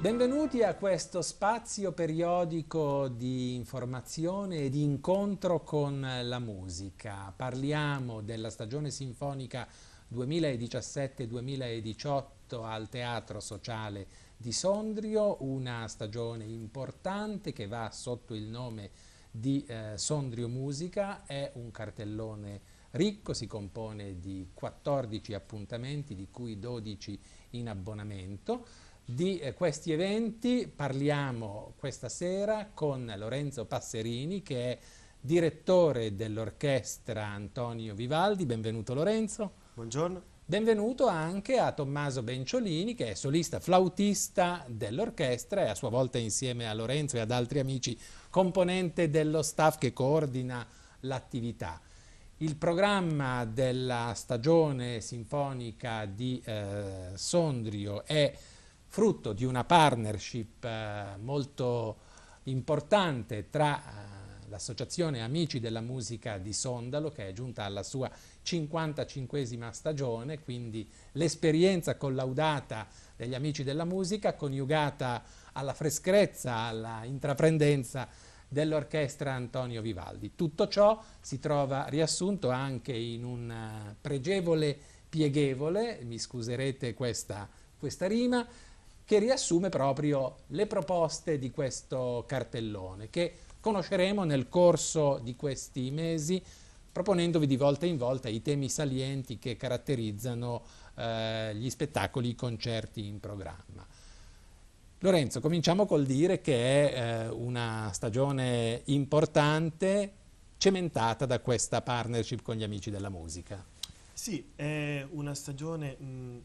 Benvenuti a questo spazio periodico di informazione e di incontro con la musica. Parliamo della stagione sinfonica 2017-2018 al Teatro Sociale di Sondrio, una stagione importante che va sotto il nome di eh, Sondrio Musica, è un cartellone ricco, si compone di 14 appuntamenti, di cui 12 in abbonamento di eh, questi eventi parliamo questa sera con Lorenzo Passerini che è direttore dell'orchestra Antonio Vivaldi. Benvenuto Lorenzo. Buongiorno. Benvenuto anche a Tommaso Benciolini che è solista flautista dell'orchestra e a sua volta insieme a Lorenzo e ad altri amici componente dello staff che coordina l'attività. Il programma della stagione sinfonica di eh, Sondrio è frutto di una partnership eh, molto importante tra eh, l'associazione Amici della Musica di Sondalo che è giunta alla sua 55esima stagione, quindi l'esperienza collaudata degli Amici della Musica coniugata alla freschezza, alla intraprendenza dell'orchestra Antonio Vivaldi. Tutto ciò si trova riassunto anche in un eh, pregevole pieghevole, mi scuserete questa, questa rima, che riassume proprio le proposte di questo cartellone che conosceremo nel corso di questi mesi proponendovi di volta in volta i temi salienti che caratterizzano eh, gli spettacoli, i concerti in programma. Lorenzo, cominciamo col dire che è eh, una stagione importante cementata da questa partnership con gli amici della musica. Sì, è una stagione mh,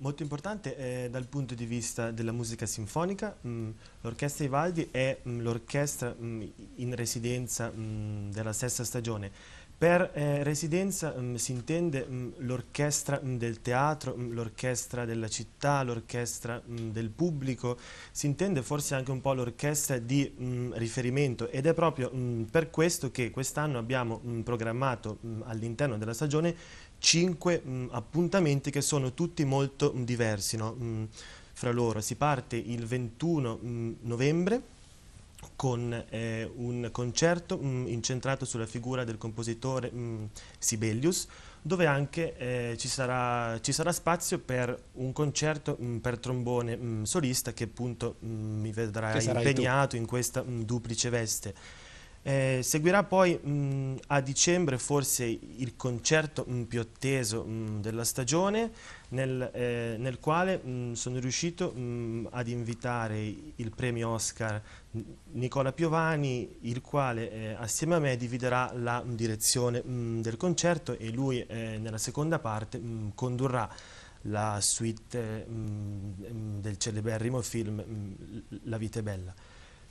Molto importante eh, dal punto di vista della musica sinfonica, mm, l'orchestra Ivaldi è mm, l'orchestra mm, in residenza mh, della stessa stagione. Per eh, residenza mh, si intende l'orchestra del teatro, l'orchestra della città, l'orchestra del pubblico, si intende forse anche un po' l'orchestra di mh, riferimento ed è proprio per questo che quest'anno abbiamo programmato all'interno della stagione cinque mm, appuntamenti che sono tutti molto mh, mm, diversi no? mh, mm, fra loro. Si parte il 21 novembre con eh, un concerto incentrato sulla figura del compositore Sibelius, dove anche eh, ci, sarà, ci, sarà, spazio per un concerto per trombone solista che appunto mi vedrà impegnato in questa duplice veste. Eh, seguirà poi mh, mm, a dicembre forse il concerto mh, mm, più atteso mh, mm, della stagione nel, eh, nel quale sono riuscito ad invitare il premio Oscar Nicola Piovani il quale eh, assieme a me dividerà la direzione del concerto e lui eh, nella seconda parte condurrà la suite del celeberrimo film La vita è bella.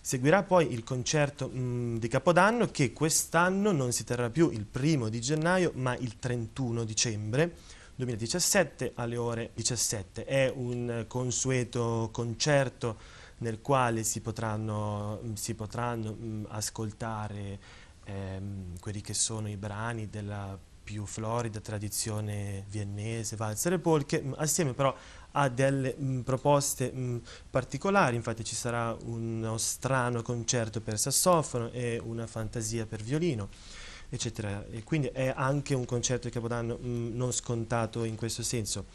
Seguirà poi il concerto mh, mm, di Capodanno che quest'anno non si terrà più il primo di gennaio ma il 31 dicembre 2017 alle ore 17. È un consueto concerto nel quale si potranno, mm, si potranno mh, mm, ascoltare ehm, quelli che sono i brani della più florida tradizione viennese, valzer e polche, assieme però ha delle mh, mm, proposte mh, mm, particolari, infatti ci sarà uno strano concerto per sassofono e una fantasia per violino, eccetera. E quindi è anche un concerto di Capodanno mh, mm, non scontato in questo senso.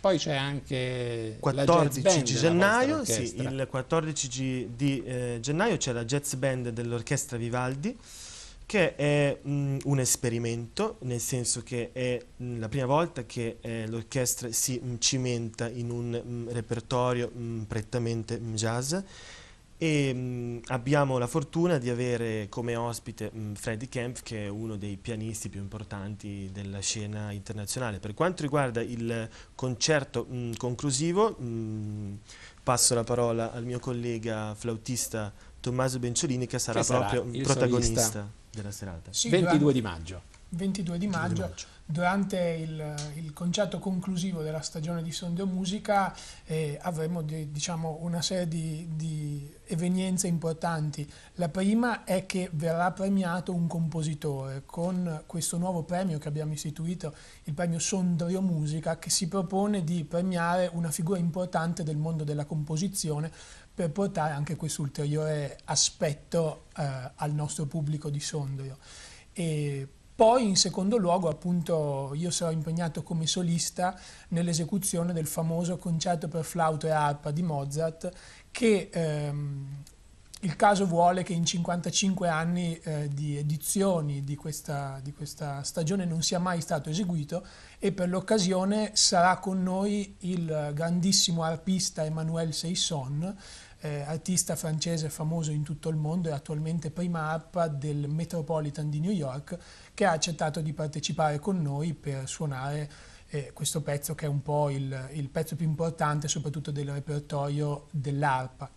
Poi c'è anche 14 gennaio, sì, il 14 di eh, gennaio c'è la jazz band dell'orchestra Vivaldi che è mh, un esperimento, nel senso che è mh, la prima volta che eh, l'orchestra si mh, cimenta in un repertorio prettamente jazz e abbiamo la fortuna di avere come ospite Freddy Kempf che è uno dei pianisti più importanti della scena internazionale. Per quanto riguarda il concerto conclusivo passo la parola al mio collega flautista Tommaso Benciolini che sarà che proprio sarà protagonista. Solista della serata. Sì, 22 durante, di maggio. 22 di maggio, 22 di maggio. durante il, il, concerto conclusivo della stagione di Sondeo Musica eh, avremo di, diciamo, una serie di, di evenienze importanti. La prima è che verrà premiato un compositore con questo nuovo premio che abbiamo istituito, il premio Sondrio Musica, che si propone di premiare una figura importante del mondo della composizione per portare anche questo ulteriore aspetto eh, al nostro pubblico di Sondrio. E poi in secondo luogo appunto io sarò impegnato come solista nell'esecuzione del famoso concerto per flauto e arpa di Mozart che ehm, il caso vuole che in 55 anni eh, di edizioni di questa, di questa, stagione non sia mai stato eseguito e per l'occasione sarà con noi il grandissimo arpista Emmanuel Seisson, eh, artista francese famoso in tutto il mondo e attualmente prima arpa del Metropolitan di New York, che ha accettato di partecipare con noi per suonare eh, questo pezzo che è un po' il, il pezzo più importante soprattutto del repertorio dell'arpa.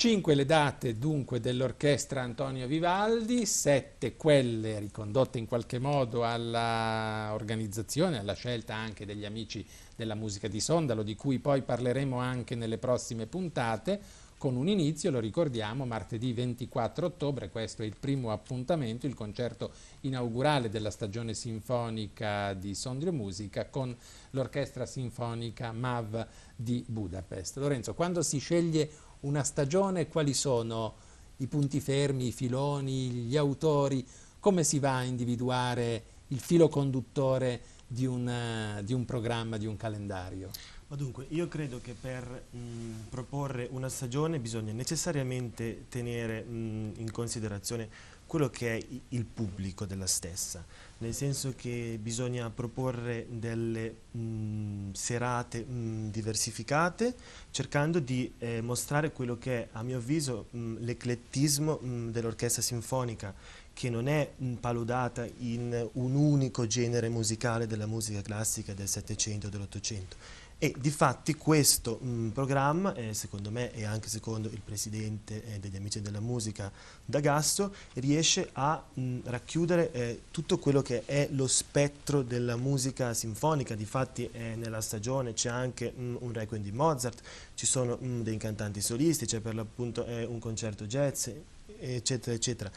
5 le date dunque dell'orchestra Antonio Vivaldi, 7 quelle ricondotte in qualche modo all'organizzazione, alla scelta anche degli amici della musica di Sondalo, di cui poi parleremo anche nelle prossime puntate, con un inizio, lo ricordiamo, martedì 24 ottobre, questo è il primo appuntamento, il concerto inaugurale della stagione sinfonica di Sondrio Musica con l'orchestra sinfonica MAV di Budapest. Lorenzo, quando si sceglie una stagione, quali sono i punti fermi, i filoni, gli autori, come si va a individuare il filo conduttore di, una, eh, di un programma, di un calendario? Ma dunque, io credo che per mh, mm, proporre una stagione bisogna necessariamente tenere mh, mm, in considerazione quello che è il pubblico della stessa, nel senso che bisogna proporre delle mh, mm, serate mh, mm, diversificate cercando di eh, mostrare quello che è, a mio avviso, mm, l'eclettismo dell'orchestra sinfonica che non è mh, paludata in un unico genere musicale della musica classica del Settecento e dell'Ottocento e di fatti questo mh, mm, programma, eh, secondo me e anche secondo il presidente eh, degli Amici della Musica D'Agasso, riesce a mh, mm, racchiudere eh, tutto quello che è lo spettro della musica sinfonica. Di Difatti eh, nella stagione c'è anche mh, mm, un Requiem di Mozart, ci sono dei cantanti solisti, c'è per l'appunto eh, un concerto jazz, eccetera, eccetera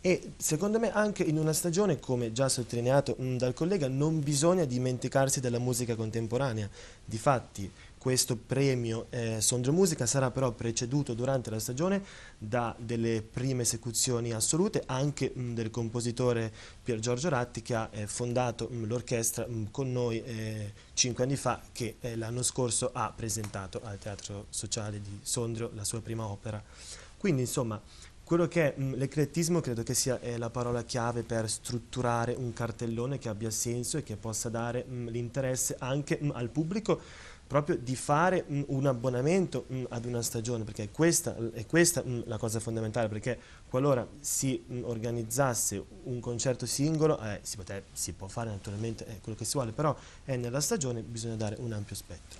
e secondo me anche in una stagione, come già sottolineato mm, dal collega, non bisogna dimenticarsi della musica contemporanea. Difatti questo premio eh, Sondrio Musica sarà però preceduto durante la stagione da delle prime esecuzioni assolute anche mh, mm, del compositore Pier Giorgio Ratti che ha eh, fondato mm, l'orchestra con noi eh, cinque anni fa che eh, l'anno scorso ha presentato al Teatro Sociale di Sondrio la sua prima opera. Quindi insomma quello che è mm, l'eclettismo credo che sia eh, la parola chiave per strutturare un cartellone che abbia senso e che possa dare mh, mm, l'interesse anche mh, mm, al pubblico proprio di fare mh, un abbonamento mh, ad una stagione, perché questa è questa mh, la cosa fondamentale, perché qualora si organizzasse un concerto singolo, eh, si, poter, si, può fare naturalmente eh, quello che si vuole, però è nella stagione bisogna dare un ampio spettro.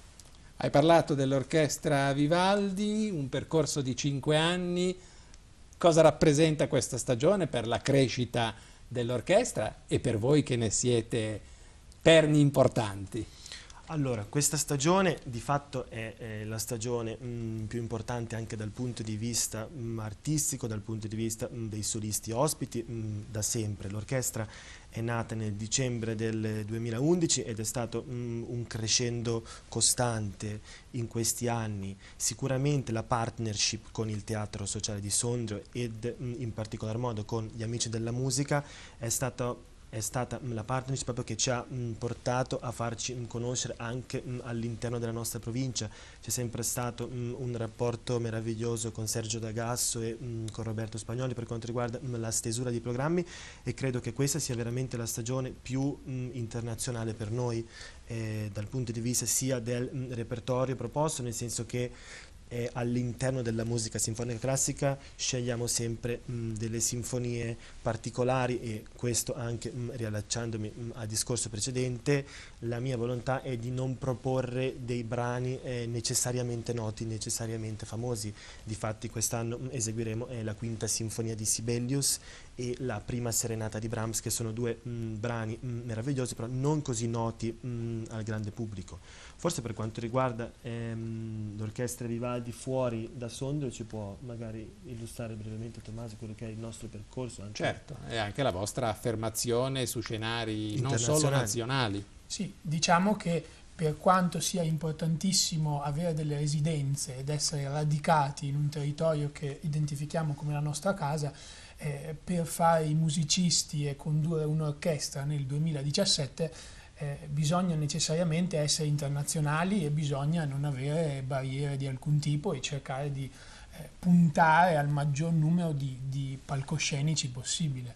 Hai parlato dell'orchestra Vivaldi, un percorso di cinque anni, cosa rappresenta questa stagione per la crescita dell'orchestra e per voi che ne siete perni importanti. Allora, questa stagione di fatto è, è la stagione mh, mm, più importante anche dal punto di vista mh, mm, artistico, dal punto di vista mh, mm, dei solisti ospiti, da sempre. L'orchestra è nata nel dicembre del 2011 ed è stato un crescendo costante in questi anni. Sicuramente la partnership con il Teatro Sociale di Sondrio ed in particolar modo con gli Amici della Musica è stata è stata mm, la partnership proprio che ci ha mh, mm, portato a farci mh, mm, conoscere anche mh, all'interno della nostra provincia. C'è sempre stato un rapporto meraviglioso con Sergio D'Agasso e con Roberto Spagnoli per quanto riguarda la stesura dei programmi e credo che questa sia veramente la stagione più internazionale per noi eh, dal punto di vista sia del repertorio proposto, nel senso che eh, all'interno della musica sinfonica classica scegliamo sempre mh, delle sinfonie particolari e questo anche mh, riallacciandomi mh, al discorso precedente, la mia volontà è di non proporre dei brani eh, necessariamente noti, necessariamente famosi. Difatti quest'anno eseguiremo eh, la quinta sinfonia di Sibelius e la prima serenata di Brahms, che sono due mh, mm, brani mh, mm, meravigliosi, però non così noti mh, mm, al grande pubblico. Forse per quanto riguarda ehm, l'orchestra Vivaldi fuori da Sondrio ci può magari illustrare brevemente Tommaso quello che è il nostro percorso. Anche certo, e anche la vostra affermazione su scenari non solo nazionali. Sì, diciamo che per quanto sia importantissimo avere delle residenze ed essere radicati in un territorio che identifichiamo come la nostra casa, eh, per fare i musicisti e condurre un'orchestra nel 2017 eh, bisogna necessariamente essere internazionali e bisogna non avere barriere di alcun tipo e cercare di eh, puntare al maggior numero di, di palcoscenici possibile.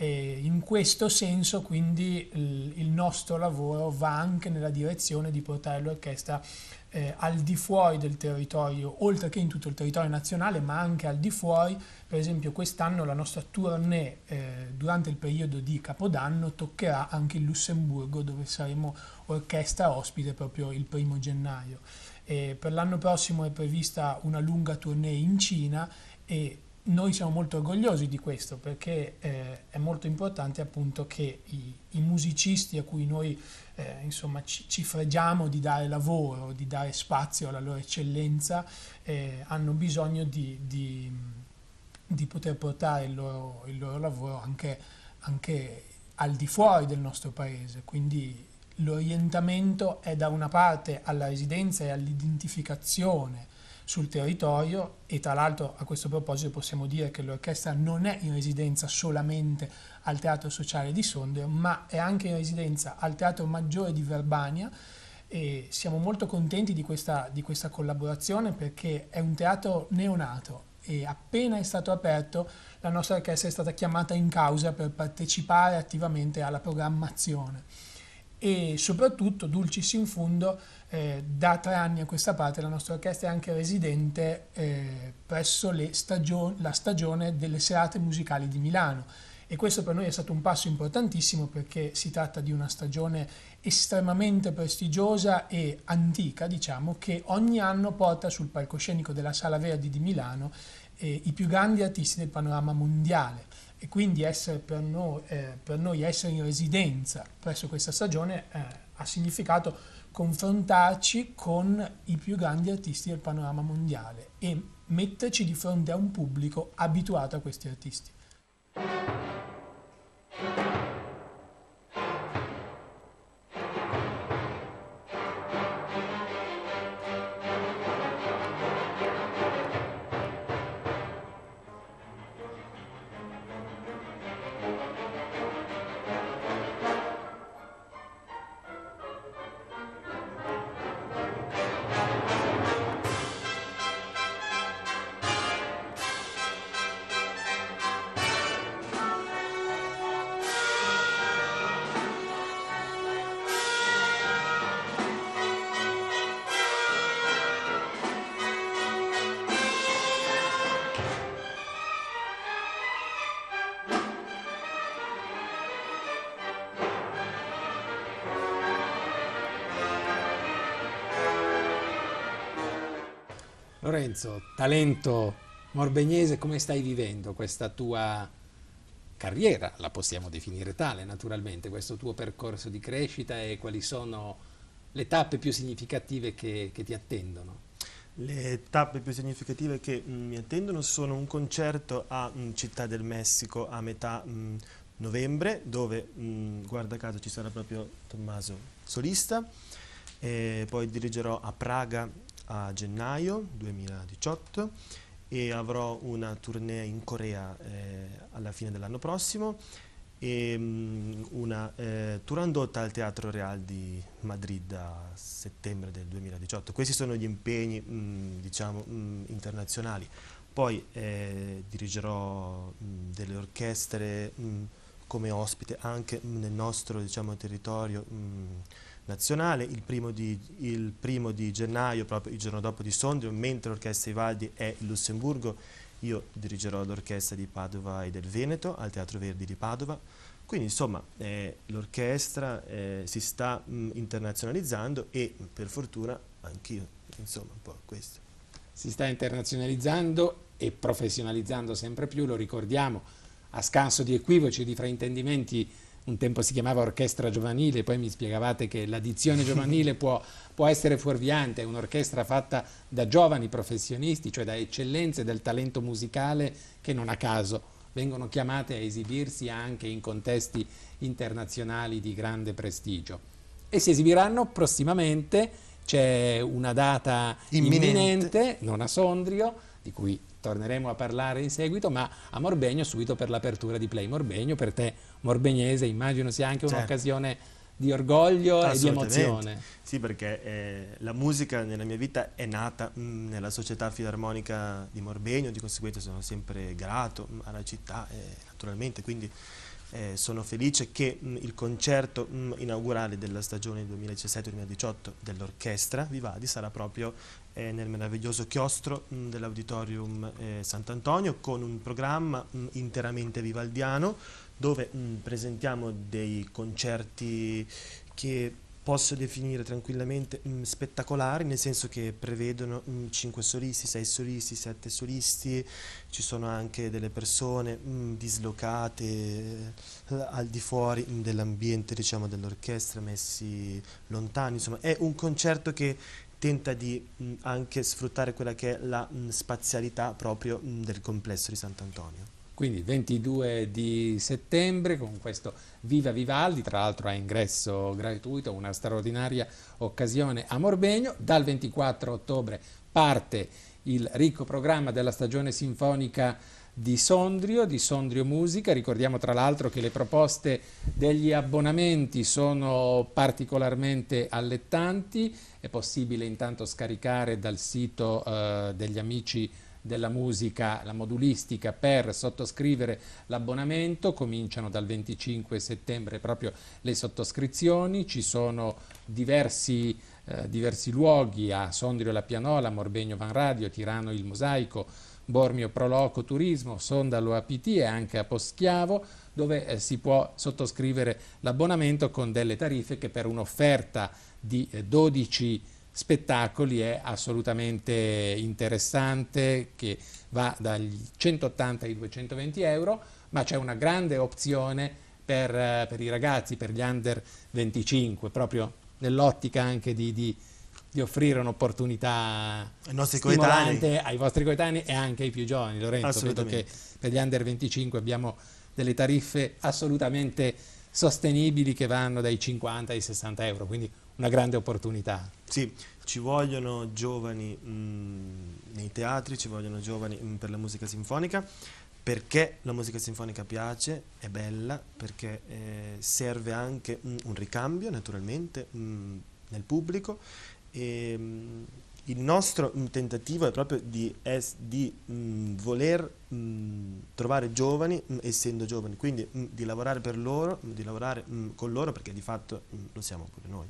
E in questo senso quindi il nostro lavoro va anche nella direzione di portare l'orchestra eh, al di fuori del territorio, oltre che in tutto il territorio nazionale, ma anche al di fuori. Per esempio quest'anno la nostra tournée eh, durante il periodo di Capodanno toccherà anche il Lussemburgo dove saremo orchestra ospite proprio il primo gennaio. E per l'anno prossimo è prevista una lunga tournée in Cina e noi siamo molto orgogliosi di questo perché eh, è molto importante appunto che i, i musicisti a cui noi eh, insomma, ci, ci, fregiamo di dare lavoro, di dare spazio alla loro eccellenza, eh, hanno bisogno di, di, di, poter portare il loro, il loro lavoro anche, anche al di fuori del nostro paese. Quindi l'orientamento è da una parte alla residenza e all'identificazione sul territorio e tra l'altro a questo proposito possiamo dire che l'orchestra non è in residenza solamente al Teatro Sociale di Sondrio ma è anche in residenza al Teatro Maggiore di Verbania e siamo molto contenti di questa, di questa collaborazione perché è un teatro neonato e appena è stato aperto la nostra orchestra è stata chiamata in causa per partecipare attivamente alla programmazione e soprattutto Dulcis in Fundo eh, da tre anni a questa parte la nostra orchestra è anche residente eh, presso stagio la stagione delle serate musicali di Milano e questo per noi è stato un passo importantissimo perché si tratta di una stagione estremamente prestigiosa e antica, diciamo, che ogni anno porta sul palcoscenico della Sala Verdi di Milano eh, i più grandi artisti del panorama mondiale e quindi per noi, eh, per, noi, essere in residenza presso questa stagione eh, ha significato confrontarci con i più grandi artisti del panorama mondiale e metterci di fronte a un pubblico abituato a questi artisti. Vincenzo, talento morbegnese, come stai vivendo questa tua carriera, la possiamo definire tale naturalmente, questo tuo percorso di crescita e quali sono le tappe più significative che, che ti attendono? Le tappe più significative che mm, mi attendono sono un concerto a mm, Città del Messico a metà mm, novembre, dove guarda caso ci sarà proprio Tommaso solista, e poi dirigerò a Praga a gennaio 2018 e avrò una tournée in Corea eh, alla fine dell'anno prossimo e um, una eh, turandota al Teatro Real di Madrid a settembre del 2018. Questi sono gli impegni mh, mm, diciamo, mh, mm, internazionali. Poi eh, dirigerò mh, delle orchestre come ospite anche nel nostro diciamo, territorio nazionale, il primo, di, il primo di gennaio, proprio il giorno dopo di Sondrio, mentre l'orchestra Ivaldi è in Lussemburgo, io dirigerò l'orchestra di Padova e del Veneto al Teatro Verdi di Padova. Quindi insomma eh, l'orchestra eh, si sta mh, internazionalizzando e per fortuna anch'io, insomma un po' questo. Si sta internazionalizzando e professionalizzando sempre più, lo ricordiamo, a scanso di equivoci e di fraintendimenti un tempo si chiamava orchestra giovanile, poi mi spiegavate che l'addizione giovanile può, può, essere fuorviante, è un'orchestra fatta da giovani professionisti, cioè da eccellenze del talento musicale che non a caso vengono chiamate a esibirsi anche in contesti internazionali di grande prestigio. E si esibiranno prossimamente, c'è una data imminente, imminente non a Sondrio, di cui torneremo a parlare in seguito, ma a Morbegno subito per l'apertura di Play Morbegno, per te morbegnese immagino sia anche certo. un'occasione di orgoglio e di emozione. Sì, perché eh, la musica nella mia vita è nata mh, mm, nella società filarmonica di Morbegno, di conseguenza sono sempre grato mh, mm, alla città, eh, naturalmente, quindi... Eh, sono felice che mh, mm, il concerto mh, inaugurale della stagione 2017-2018 dell'orchestra Vivadi sarà proprio eh, nel meraviglioso chiostro mm, dell'Auditorium eh, Sant'Antonio con un programma mh, mm, interamente vivaldiano dove mh, mm, presentiamo dei concerti che posso definire tranquillamente mh, spettacolari, nel senso che prevedono mh, 5 solisti, 6 solisti, 7 solisti, ci sono anche delle persone mh, dislocate eh, al di fuori dell'ambiente diciamo, dell'orchestra, messi lontani, insomma è un concerto che tenta di mh, mm, anche sfruttare quella che è la mh, mm, spazialità proprio mh, mm, del complesso di Sant'Antonio. Quindi 22 di settembre con questo Viva Vivaldi, tra l'altro a ingresso gratuito, una straordinaria occasione a Morbegno. Dal 24 ottobre parte il ricco programma della stagione sinfonica di Sondrio, di Sondrio Musica. Ricordiamo tra l'altro che le proposte degli abbonamenti sono particolarmente allettanti, è possibile intanto scaricare dal sito eh, degli amici della musica, la modulistica, per sottoscrivere l'abbonamento. Cominciano dal 25 settembre proprio le sottoscrizioni, ci sono diversi, eh, diversi luoghi a Sondrio La Pianola, Morbegno Van Radio, Tirano Il Mosaico, Bormio Proloco Turismo, sondalo a PT e anche a Poschiavo, dove eh, si può sottoscrivere l'abbonamento con delle tariffe che per un'offerta di 12 eh, spettacoli è assolutamente interessante, che va dagli 180 ai 220 euro, ma c'è una grande opzione per, eh, per, i ragazzi, per gli under 25, proprio nell'ottica anche di, di di offrire un'opportunità stimolante ai vostri coetanei e anche ai più giovani. Lorenzo, vedo che per gli under 25 abbiamo delle tariffe assolutamente sostenibili che vanno dai 50 ai 60 euro, quindi una grande opportunità. Sì, ci vogliono giovani mh, mm, nei teatri, ci vogliono giovani mh, mm, per la musica sinfonica, perché la musica sinfonica piace, è bella, perché eh, serve anche mh, mm, un ricambio naturalmente nel pubblico ehm, il nostro tentativo è proprio di, es, di mh, mhmm, voler mh, mhmm, trovare giovani, mh, mhmm, essendo giovani, quindi di lavorare per loro, di lavorare con loro, perché di fatto lo siamo pure noi.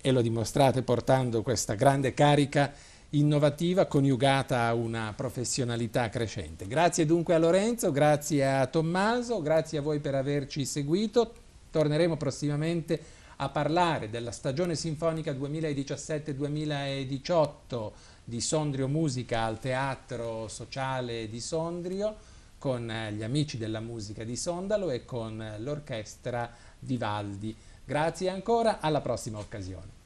E lo dimostrate portando questa grande carica innovativa coniugata a una professionalità crescente. Grazie dunque a Lorenzo, grazie a Tommaso, grazie a voi per averci seguito. Torneremo prossimamente a parlare della stagione sinfonica 2017-2018 di Sondrio Musica al Teatro Sociale di Sondrio con eh, gli amici della musica di Sondalo e con eh, l'orchestra Vivaldi. Grazie ancora, alla prossima occasione.